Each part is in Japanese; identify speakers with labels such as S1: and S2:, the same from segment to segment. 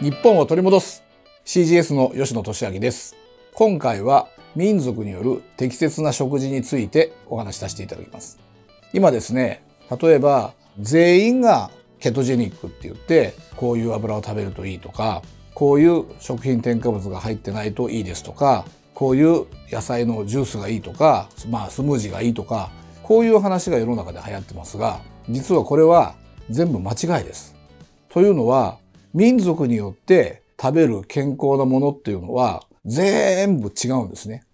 S1: 日本を取り戻す CGS の吉野俊明です。今回は民族による適切な食事についてお話しさせていただきます。今ですね、例えば全員がケトジェニックって言ってこういう油を食べるといいとかこういう食品添加物が入ってないといいですとかこういう野菜のジュースがいいとか、まあ、スムージーがいいとかこういう話が世の中で流行ってますが実はこれは全部間違いです。というのは民族によって食べる健康なものっていうのは全部違うんですね。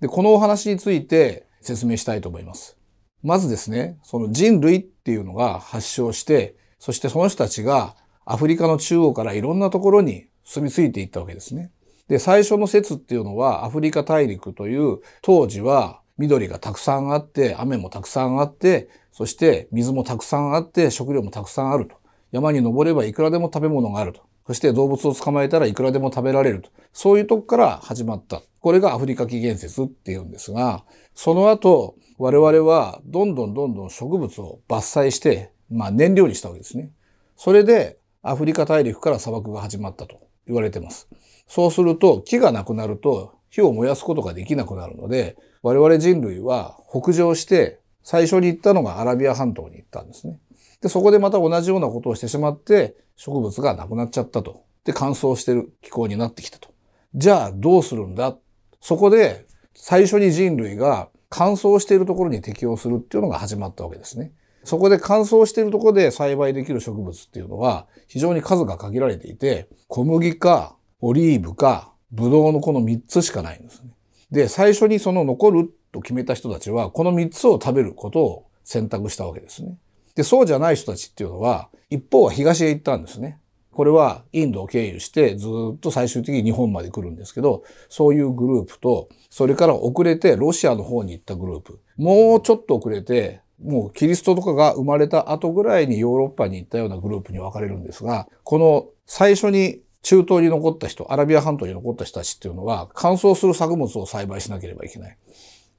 S1: で、このお話について説明したいと思います。まずですね、その人類っていうのが発症して、そしてその人たちがアフリカの中央からいろんなところに住み着いていったわけですね。で、最初の説っていうのはアフリカ大陸という当時は緑がたくさんあって、雨もたくさんあって、そして水もたくさんあって、食料もたくさんあると。山に登ればいくらでも食べ物があると。そして動物を捕まえたらいくらでも食べられると。そういうとこから始まった。これがアフリカ紀元説っていうんですが、その後、我々はどんどんどんどん植物を伐採して、まあ燃料にしたわけですね。それでアフリカ大陸から砂漠が始まったと言われてます。そうすると木がなくなると火を燃やすことができなくなるので、我々人類は北上して最初に行ったのがアラビア半島に行ったんですね。で、そこでまた同じようなことをしてしまって、植物がなくなっちゃったと。で、乾燥してる気候になってきたと。じゃあ、どうするんだそこで、最初に人類が乾燥しているところに適応するっていうのが始まったわけですね。そこで乾燥しているところで栽培できる植物っていうのは非常に数が限られていて、小麦かオリーブかブドウのこの3つしかないんですね。で、最初にその残ると決めた人たちはこの3つを食べることを選択したわけですね。で、そうじゃない人たちっていうのは、一方は東へ行ったんですね。これはインドを経由してずっと最終的に日本まで来るんですけど、そういうグループと、それから遅れてロシアの方に行ったグループ、もうちょっと遅れて、もうキリストとかが生まれた後ぐらいにヨーロッパに行ったようなグループに分かれるんですが、この最初に中東に残った人、アラビア半島に残った人たちっていうのは乾燥する作物を栽培しなければいけない。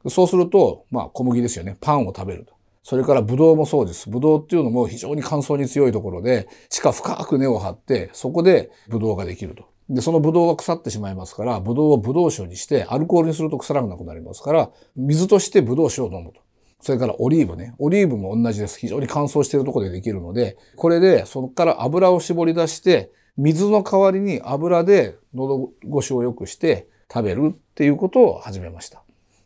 S1: そうすると、まあ小麦ですよね。パンを食べると。それからブドウもそうです。ブドウっていうのも非常に乾燥に強いところで、地下深く根を張って、そこでブドウができると。で、そのブドウが腐ってしまいますから、ブドウをブドウ酒にして、アルコールにすると腐らなくなりますから、水としてブドウ酒を飲むと。それからオリーブね。オリーブも同じです。非常に乾燥しているところでできるので、これでそこから油を絞り出して、水の代わりに油で喉越しを良くして食べるっていうことを始めました。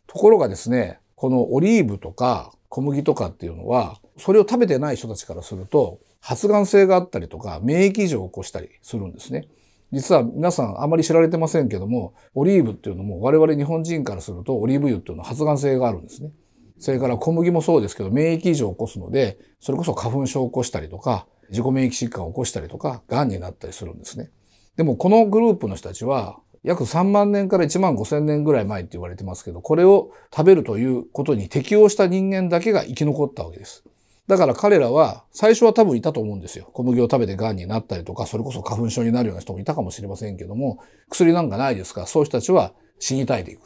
S1: ところがですね、このオリーブとか小麦とかっていうのは、それを食べてない人たちからすると、発がん性があったりとか、免疫異常を起こしたりするんですね。実は皆さんあまり知られてませんけども、オリーブっていうのも我々日本人からするとオリーブ油っていうのは発がん性があるんですね。それから小麦もそうですけど、免疫異常を起こすので、それこそ花粉症を起こしたりとか、自己免疫疾患を起こしたりとか、癌になったりするんですね。でもこのグループの人たちは、約3万年から1万5千年ぐらい前って言われてますけど、これを食べるということに適応した人間だけが生き残ったわけです。だから彼らは最初は多分いたと思うんですよ。小麦を食べて癌になったりとか、それこそ花粉症になるような人もいたかもしれませんけども、薬なんかないですから、そういう人たちは死にたえていく。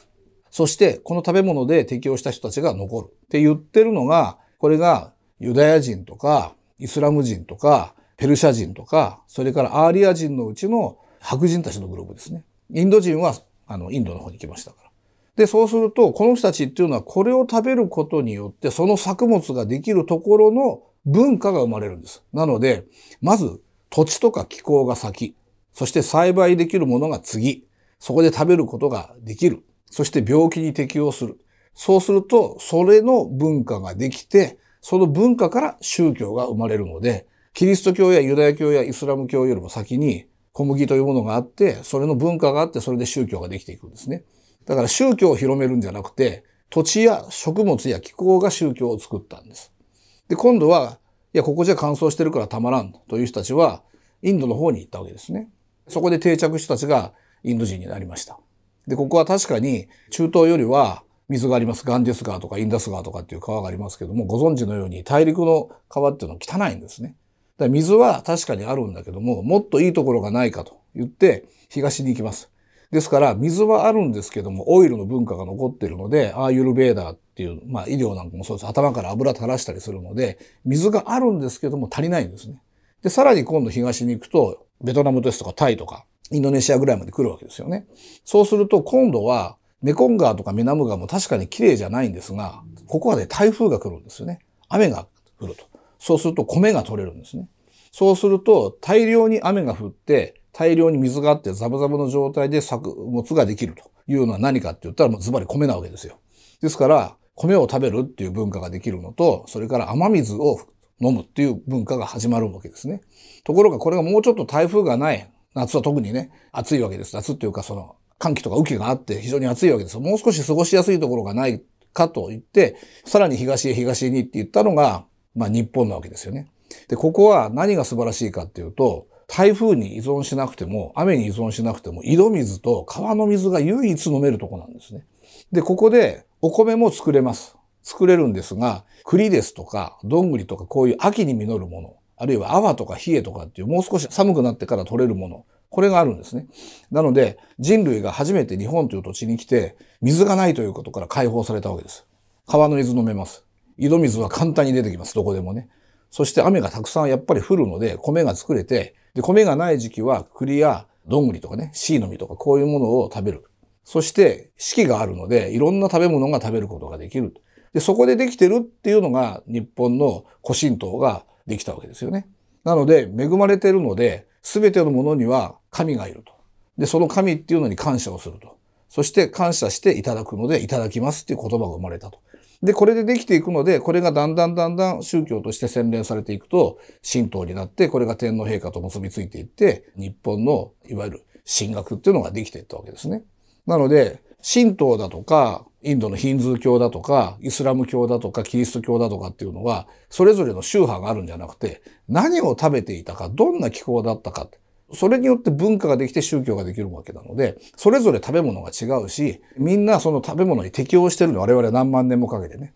S1: そして、この食べ物で適応した人たちが残るって言ってるのが、これがユダヤ人とか、イスラム人とか、ペルシャ人とか、それからアーリア人のうちの白人たちのグループですね。インド人は、あの、インドの方に来ましたから。で、そうすると、この人たちっていうのは、これを食べることによって、その作物ができるところの文化が生まれるんです。なので、まず、土地とか気候が先。そして栽培できるものが次。そこで食べることができる。そして病気に適応する。そうすると、それの文化ができて、その文化から宗教が生まれるので、キリスト教やユダヤ教やイスラム教よりも先に、小麦というものがあって、それの文化があって、それで宗教ができていくんですね。だから宗教を広めるんじゃなくて、土地や食物や気候が宗教を作ったんです。で、今度は、いや、ここじゃ乾燥してるからたまらんという人たちは、インドの方に行ったわけですね。そこで定着した人たちがインド人になりました。で、ここは確かに中東よりは水があります。ガンィス川とかインダス川とかっていう川がありますけども、ご存知のように大陸の川っていうのは汚いんですね。だ水は確かにあるんだけども、もっといいところがないかと言って、東に行きます。ですから、水はあるんですけども、オイルの文化が残っているので、アーユルベーダーっていう、まあ医療なんかもそうです。頭から油垂らしたりするので、水があるんですけども足りないんですね。で、さらに今度東に行くと、ベトナムですとかタイとか、インドネシアぐらいまで来るわけですよね。そうすると今度は、メコン川とかメナム川も確かに綺麗じゃないんですが、ここはね、台風が来るんですよね。雨が降ると。そうすると米が取れるんですね。そうすると大量に雨が降って、大量に水があってザブザブの状態で作物ができるというのは何かって言ったらもうズバリ米なわけですよ。ですから、米を食べるっていう文化ができるのと、それから雨水を飲むっていう文化が始まるわけですね。ところがこれがもうちょっと台風がない、夏は特にね、暑いわけです。夏っていうかその寒気とか雨季があって非常に暑いわけです。もう少し過ごしやすいところがないかと言って、さらに東へ東へにって言ったのが、まあ日本なわけですよね。で、ここは何が素晴らしいかっていうと、台風に依存しなくても、雨に依存しなくても、井戸水と川の水が唯一飲めるとこなんですね。で、ここでお米も作れます。作れるんですが、栗ですとか、どんぐりとか、こういう秋に実るもの、あるいは泡とか冷えとかっていう、もう少し寒くなってから取れるもの、これがあるんですね。なので、人類が初めて日本という土地に来て、水がないということから解放されたわけです。川の水飲めます。井戸水は簡単に出てきます、どこでもね。そして雨がたくさんやっぱり降るので、米が作れて、で、米がない時期は栗やどんぐりとかね、シイの実とかこういうものを食べる。そして、四季があるので、いろんな食べ物が食べることができる。で、そこでできてるっていうのが、日本の古神道ができたわけですよね。なので、恵まれてるので、すべてのものには神がいると。で、その神っていうのに感謝をすると。そして感謝していただくので、いただきますっていう言葉が生まれたと。で、これでできていくので、これがだんだんだんだん宗教として洗練されていくと、神道になって、これが天皇陛下と結びついていって、日本の、いわゆる神学っていうのができていったわけですね。なので、神道だとか、インドのヒンズー教だとか、イスラム教だとか、キリスト教だとかっていうのは、それぞれの宗派があるんじゃなくて、何を食べていたか、どんな気候だったか、それによって文化ができて宗教ができるわけなので、それぞれ食べ物が違うし、みんなその食べ物に適応してるの我々は何万年もかけてね。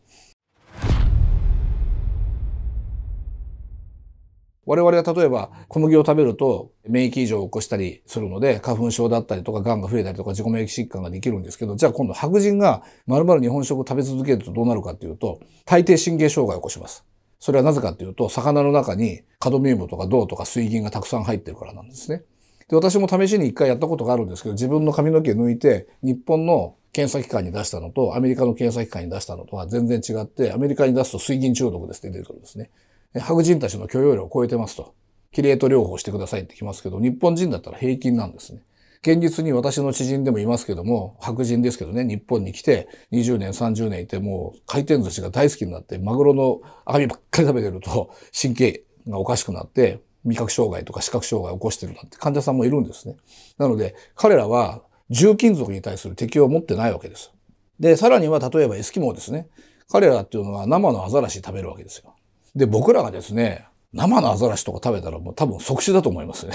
S1: 我々は例えば小麦を食べると免疫異常を起こしたりするので花粉症だったりとか癌が増えたりとか自己免疫疾患ができるんですけどじゃあ今度白人が丸々日本食を食べ続けるとどうなるかっていうと大抵神経障害を起こします。それはなぜかというと、魚の中にカドミウムとか銅とか水銀がたくさん入ってるからなんですね。で、私も試しに一回やったことがあるんですけど、自分の髪の毛抜いて、日本の検査機関に出したのと、アメリカの検査機関に出したのとは全然違って、アメリカに出すと水銀中毒ですって出てくるんですね。白人たちの許容量を超えてますと。キレート療法してくださいってきますけど、日本人だったら平均なんですね。現実に私の知人でもいますけども、白人ですけどね、日本に来て20年、30年いて、もう回転寿司が大好きになって、マグロの網ばっかり食べてると、神経がおかしくなって、味覚障害とか視覚障害を起こしてるなんて患者さんもいるんですね。なので、彼らは重金属に対する適用を持ってないわけです。で、さらには例えばエスキモーですね。彼らっていうのは生のアザラシ食べるわけですよ。で、僕らがですね、生のアザラシとか食べたらもう多分即死だと思いますね。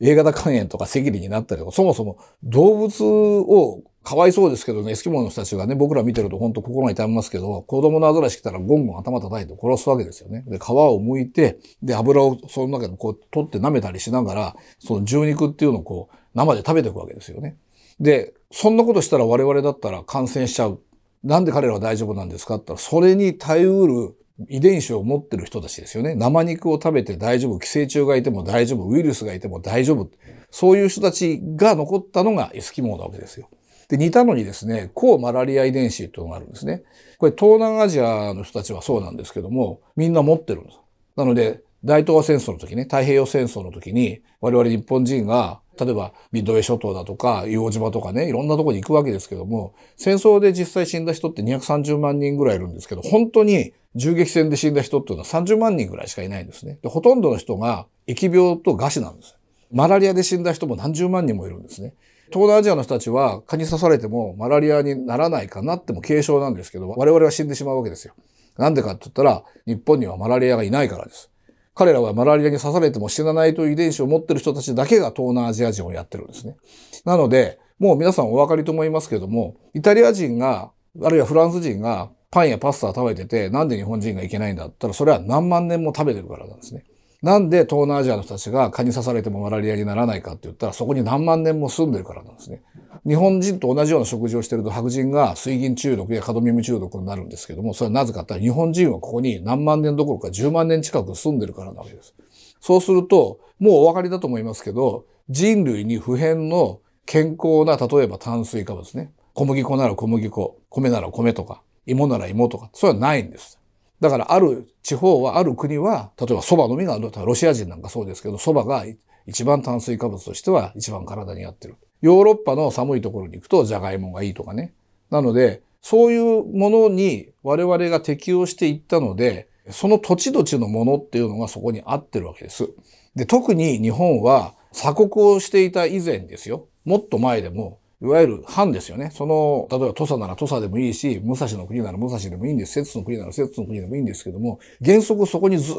S1: A 型肝炎とか赤痢になったりとか、そもそも動物をかわいそうですけどね、エスキモの人たちがね、僕ら見てると本当心が痛みますけど、子供のアザラシ来たらゴンゴン頭叩いて殺すわけですよね。で、皮を剥いて、で、油をその中でこう取って舐めたりしながら、その獣肉っていうのをこう生で食べていくわけですよね。で、そんなことしたら我々だったら感染しちゃう。なんで彼らは大丈夫なんですかって言ったら、それに耐えうる遺伝子を持ってる人たちですよね。生肉を食べて大丈夫、寄生虫がいても大丈夫、ウイルスがいても大丈夫。そういう人たちが残ったのがエスキモーなわけですよ。で、似たのにですね、抗マラリア遺伝子というのがあるんですね。これ東南アジアの人たちはそうなんですけども、みんな持ってるんです。なので、大東亜戦争の時ね、太平洋戦争の時に、我々日本人が、例えばミッドウェー諸島だとか、硫黄島とかね、いろんなとこに行くわけですけども、戦争で実際死んだ人って230万人ぐらいいるんですけど、本当に銃撃戦で死んだ人っていうのは30万人ぐらいしかいないんですね。でほとんどの人が疫病と餓死なんです。マラリアで死んだ人も何十万人もいるんですね。東南アジアの人たちは蚊に刺されてもマラリアにならないかなっても軽症なんですけど、我々は死んでしまうわけですよ。なんでかって言ったら、日本にはマラリアがいないからです。彼らはマラリアに刺されても死なないという遺伝子を持ってる人たちだけが東南アジア人をやってるんですね。なので、もう皆さんお分かりと思いますけども、イタリア人が、あるいはフランス人がパンやパスタを食べてて、なんで日本人がいけないんだったら、それは何万年も食べてるからなんですね。なんで東南アジアの人たちが蚊に刺されてもマラリアにならないかって言ったらそこに何万年も住んでるからなんですね。日本人と同じような食事をしてると白人が水銀中毒やカドミウム中毒になるんですけども、それはなぜかって日本人はここに何万年どころか10万年近く住んでるからなわけです。そうすると、もうお分かりだと思いますけど、人類に普遍の健康な、例えば炭水化物ね。小麦粉なら小麦粉、米なら米とか、芋なら芋とか、それはないんです。だからある地方はある国は、例えば蕎麦のみが、ロシア人なんかそうですけど、蕎麦が一番炭水化物としては一番体に合ってる。ヨーロッパの寒いところに行くとじゃがいもがいいとかね。なので、そういうものに我々が適応していったので、その土地土地のものっていうのがそこに合ってるわけです。で、特に日本は鎖国をしていた以前ですよ。もっと前でもいわゆる藩ですよね。その、例えば土佐なら土佐でもいいし、武蔵の国なら武蔵でもいいんです。摂津の国なら摂津の国でもいいんですけども、原則そこにずっ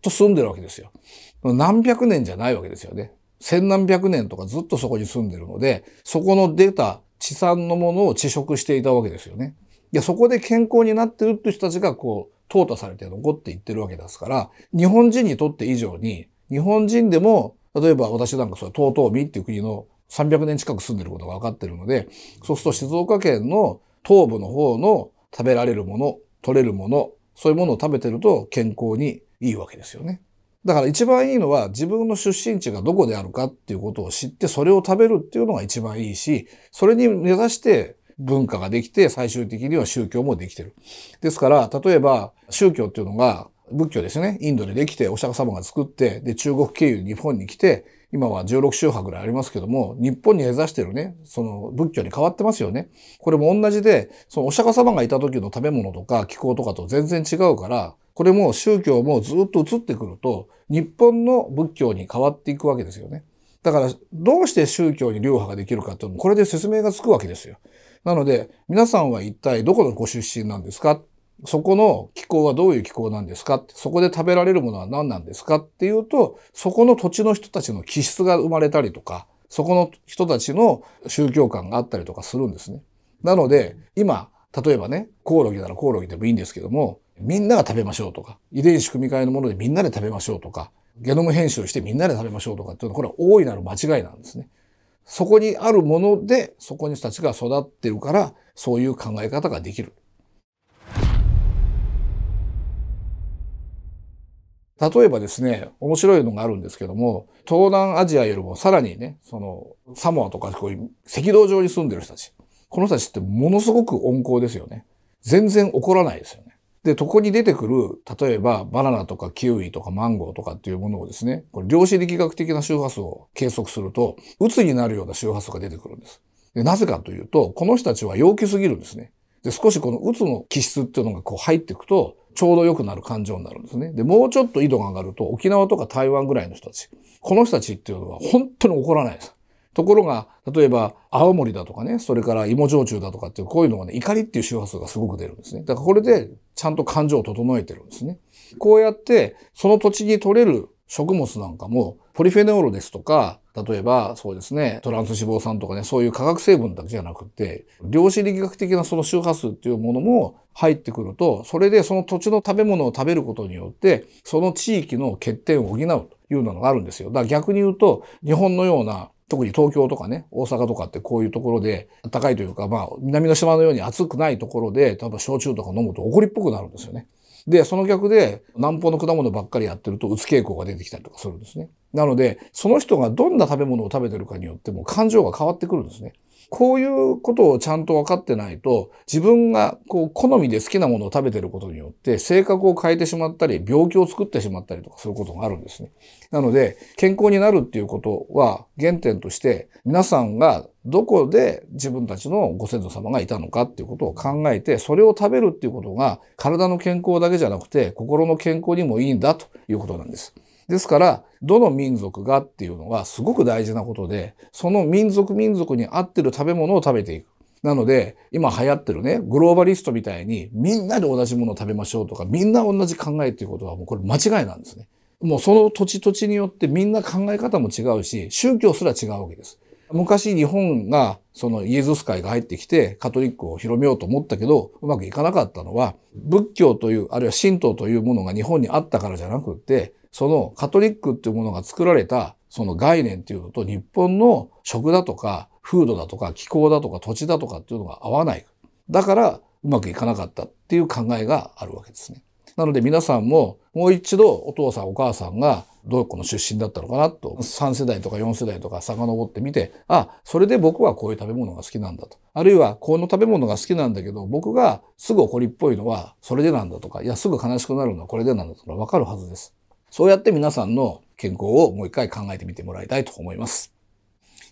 S1: と住んでるわけですよ。何百年じゃないわけですよね。千何百年とかずっとそこに住んでるので、そこの出た地産のものを地食していたわけですよね。いや、そこで健康になってるって人たちがこう、淘汰されて残っていってるわけですから、日本人にとって以上に、日本人でも、例えば私なんかそれ、東東美っていう国の300年近く住んでることが分かってるので、そうすると静岡県の東部の方の食べられるもの、取れるもの、そういうものを食べてると健康にいいわけですよね。だから一番いいのは自分の出身地がどこであるかっていうことを知ってそれを食べるっていうのが一番いいし、それに目指して文化ができて最終的には宗教もできてる。ですから、例えば宗教っていうのが仏教ですね。インドでできてお釈迦様が作って、で中国経由日本に来て、今は16宗派ぐらいありますけども、日本に根ざしてるね、その仏教に変わってますよね。これも同じで、そのお釈迦様がいた時の食べ物とか気候とかと全然違うから、これも宗教もずっと移ってくると、日本の仏教に変わっていくわけですよね。だから、どうして宗教に流派ができるかっていうのも、これで説明がつくわけですよ。なので、皆さんは一体どこのご出身なんですかそこの気候はどういう気候なんですかそこで食べられるものは何なんですかっていうと、そこの土地の人たちの気質が生まれたりとか、そこの人たちの宗教観があったりとかするんですね。なので、今、例えばね、コオロギならコオロギでもいいんですけども、みんなが食べましょうとか、遺伝子組み換えのものでみんなで食べましょうとか、ゲノム編集をしてみんなで食べましょうとかっていうのは、これは大いなる間違いなんですね。そこにあるもので、そこに人たちが育ってるから、そういう考え方ができる。例えばですね、面白いのがあるんですけども、東南アジアよりもさらにね、その、サモアとかこういう赤道上に住んでる人たち。この人たちってものすごく温厚ですよね。全然怒らないですよね。で、ここに出てくる、例えばバナナとかキウイとかマンゴーとかっていうものをですね、これ量子力学的な周波数を計測すると、鬱になるような周波数が出てくるんです。でなぜかというと、この人たちは陽気すぎるんですね。で、少しこの鬱の気質っていうのがこう入っていくと、ちょうど良くなる感情になるんですね。で、もうちょっと緯度が上がると、沖縄とか台湾ぐらいの人たち、この人たちっていうのは本当に怒らないです。ところが、例えば、青森だとかね、それから芋焼酎だとかっていう、こういうのがね、怒りっていう周波数がすごく出るんですね。だからこれで、ちゃんと感情を整えてるんですね。こうやって、その土地に取れる食物なんかも、ポリフェノールですとか、例えば、そうですね、トランス脂肪酸とかね、そういう化学成分だけじゃなくて、量子力学的なその周波数っていうものも入ってくると、それでその土地の食べ物を食べることによって、その地域の欠点を補うというのがあるんですよ。だから逆に言うと、日本のような特に東京とかね、大阪とかってこういうところで、暖かいというか、まあ、南の島のように暑くないところで、例えば焼酎とか飲むと怒りっぽくなるんですよね。で、その逆で南方の果物ばっかりやってるとうつ傾向が出てきたりとかするんですね。なので、その人がどんな食べ物を食べてるかによっても感情が変わってくるんですね。こういうことをちゃんと分かってないと、自分がこう好みで好きなものを食べてることによって、性格を変えてしまったり、病気を作ってしまったりとかすることがあるんですね。なので、健康になるっていうことは原点として、皆さんがどこで自分たちのご先祖様がいたのかっていうことを考えて、それを食べるっていうことが、体の健康だけじゃなくて、心の健康にもいいんだということなんです。ですから、どの民族がっていうのはすごく大事なことで、その民族民族に合ってる食べ物を食べていく。なので、今流行ってるね、グローバリストみたいに、みんなで同じものを食べましょうとか、みんな同じ考えっていうことはもうこれ間違いなんですね。もうその土地土地によってみんな考え方も違うし、宗教すら違うわけです。昔日本がそのイエズス会が入ってきてカトリックを広めようと思ったけどうまくいかなかったのは仏教というあるいは神道というものが日本にあったからじゃなくってそのカトリックっていうものが作られたその概念っていうのと日本の食だとか風土だとか気候だとか土地だとかっていうのが合わない。だからうまくいかなかったっていう考えがあるわけですね。なので皆さんももう一度お父さんお母さんがどこの出身だったのかなと3世代とか4世代とか遡ってみてあそれで僕はこういう食べ物が好きなんだとあるいはこの食べ物が好きなんだけど僕がすぐ怒りっぽいのはそれでなんだとかいやすぐ悲しくなるのはこれでなんだとか分かるはずです。そうやって皆さんの健康をもう一回考えてみてもらいたいと思います。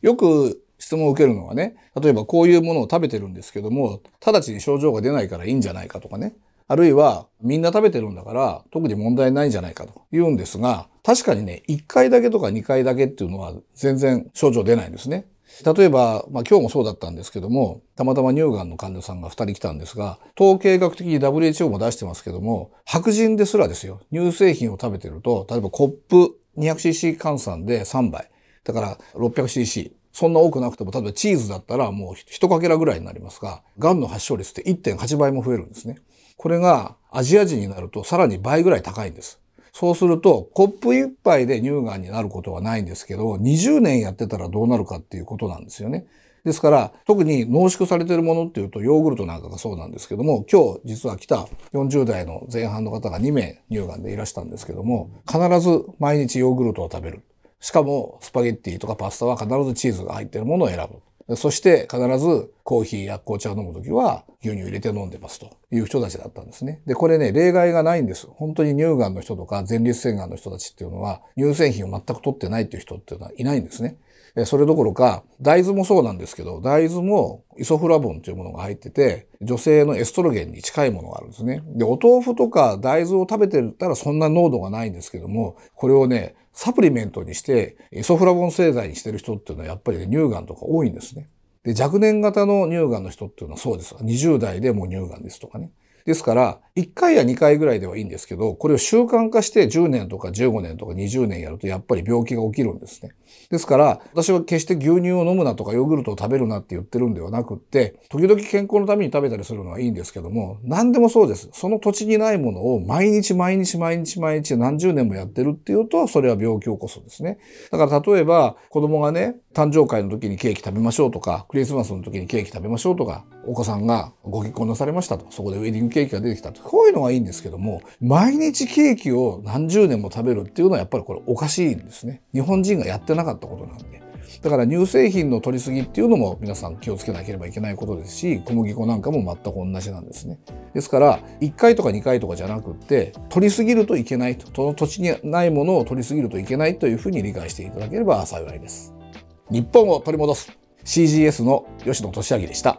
S1: よく質問を受けるのはね、例えばこういうものを食べてるんですけども、直ちに症状が出ないからいいんじゃないかとかね、あるいはみんな食べてるんだから特に問題ないんじゃないかと言うんですが、確かにね、1回だけとか2回だけっていうのは全然症状出ないんですね。例えば、まあ、今日もそうだったんですけども、たまたま乳がんの患者さんが2人来たんですが、統計学的に WHO も出してますけども、白人ですらですよ、乳製品を食べてると、例えばコップ 200cc 換算で3杯。だから 600cc。そんな多くなくても、例えばチーズだったらもう1かけらぐらいになりますが、がんの発症率って1.8倍も増えるんですね。これがアジア人になるとさらに倍ぐらい高いんです。そうすると、コップ一杯で乳がんになることはないんですけど、20年やってたらどうなるかっていうことなんですよね。ですから、特に濃縮されてるものっていうと、ヨーグルトなんかがそうなんですけども、今日実は来た40代の前半の方が2名乳がんでいらしたんですけども、必ず毎日ヨーグルトを食べる。しかも、スパゲッティとかパスタは必ずチーズが入ってるものを選ぶ。そして必ずコーヒーや紅茶を飲むときは牛乳入れて飲んでますという人たちだったんですね。で、これね、例外がないんです。本当に乳がんの人とか前立腺がんの人たちっていうのは乳製品を全く取ってないっていう人っていうのはいないんですね。それどころか、大豆もそうなんですけど、大豆もイソフラボンというものが入ってて、女性のエストロゲンに近いものがあるんですね。で、お豆腐とか大豆を食べてたらそんな濃度がないんですけども、これをね、サプリメントにして、ソフラボン製剤にしてる人っていうのはやっぱり、ね、乳がんとか多いんですね。で、若年型の乳がんの人っていうのはそうです。20代でもう乳がんですとかね。ですから、1回や2回ぐらいではいいんですけど、これを習慣化して10年とか15年とか20年やるとやっぱり病気が起きるんですね。ですから、私は決して牛乳を飲むなとかヨーグルトを食べるなって言ってるんではなくって、時々健康のために食べたりするのはいいんですけども、何でもそうです。その土地にないものを毎日毎日毎日毎日何十年もやってるっていうと、それは病気を起こすんですね。だから例えば、子供がね、誕生会の時にケーキ食べましょうとか、クリスマスの時にケーキ食べましょうとか、お子さんがご結婚なされましたと、そこでウェディングケーキが出てきたと、こういうのはいいんですけども、毎日ケーキを何十年も食べるっていうのはやっぱりこれおかしいんですね。日本人がやってなかったことなんで。だから乳製品の取りすぎっていうのも皆さん気をつけなければいけないことですし、小麦粉なんかも全く同じなんですね。ですから、1回とか2回とかじゃなくって、取りすぎるといけないと、その土地にないものを取りすぎるといけないというふうに理解していただければ幸いです。日本を取り戻す CGS の吉野俊明でした。